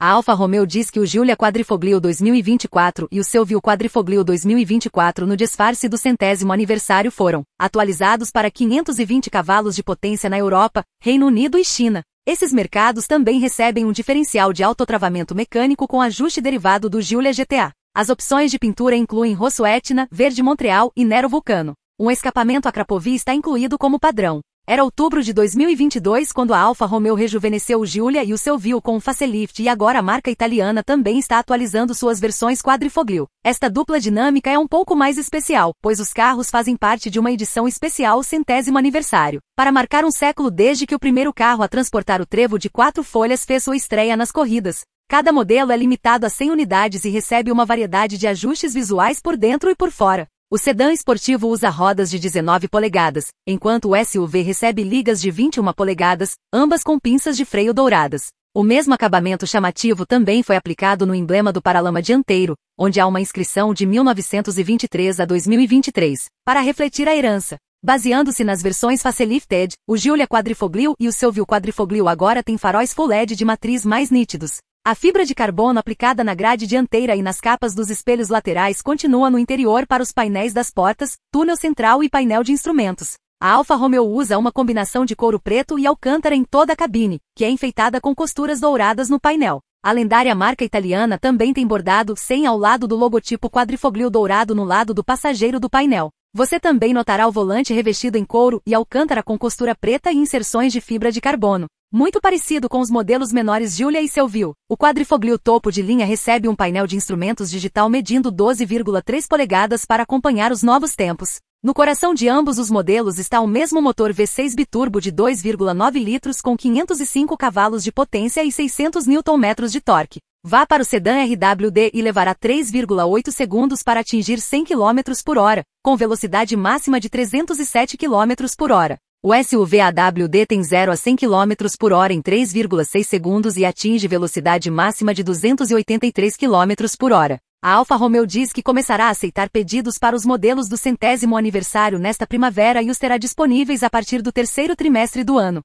A Alfa Romeo diz que o Giulia Quadrifoglio 2024 e o Silvio Quadrifoglio 2024 no disfarce do centésimo aniversário foram atualizados para 520 cavalos de potência na Europa, Reino Unido e China. Esses mercados também recebem um diferencial de autotravamento mecânico com ajuste derivado do Giulia GTA. As opções de pintura incluem Rosso Etna, Verde Montreal e Nero Vulcano. Um escapamento a Cracovia está incluído como padrão. Era outubro de 2022 quando a Alfa Romeo rejuvenesceu o Giulia e o seu Vio com um facelift e agora a marca italiana também está atualizando suas versões quadrifoglio. Esta dupla dinâmica é um pouco mais especial, pois os carros fazem parte de uma edição especial centésimo aniversário. Para marcar um século desde que o primeiro carro a transportar o trevo de quatro folhas fez sua estreia nas corridas, Cada modelo é limitado a 100 unidades e recebe uma variedade de ajustes visuais por dentro e por fora. O sedã esportivo usa rodas de 19 polegadas, enquanto o SUV recebe ligas de 21 polegadas, ambas com pinças de freio douradas. O mesmo acabamento chamativo também foi aplicado no emblema do paralama dianteiro, onde há uma inscrição de 1923 a 2023, para refletir a herança. Baseando-se nas versões Facelifted, o Giulia Quadrifoglio e o Silvio Quadrifoglio agora têm faróis full LED de matriz mais nítidos. A fibra de carbono aplicada na grade dianteira e nas capas dos espelhos laterais continua no interior para os painéis das portas, túnel central e painel de instrumentos. A Alfa Romeo usa uma combinação de couro preto e alcântara em toda a cabine, que é enfeitada com costuras douradas no painel. A lendária marca italiana também tem bordado 100 ao lado do logotipo quadrifoglio dourado no lado do passageiro do painel. Você também notará o volante revestido em couro e alcântara com costura preta e inserções de fibra de carbono. Muito parecido com os modelos menores Julia e Selvio, o quadrifoglio topo de linha recebe um painel de instrumentos digital medindo 12,3 polegadas para acompanhar os novos tempos. No coração de ambos os modelos está o mesmo motor V6 biturbo de 2,9 litros com 505 cavalos de potência e 600 Nm de torque. Vá para o sedã RWD e levará 3,8 segundos para atingir 100 km por hora, com velocidade máxima de 307 km por hora. O SUV AWD tem 0 a 100 km por hora em 3,6 segundos e atinge velocidade máxima de 283 km por hora. A Alfa Romeo diz que começará a aceitar pedidos para os modelos do centésimo aniversário nesta primavera e os terá disponíveis a partir do terceiro trimestre do ano.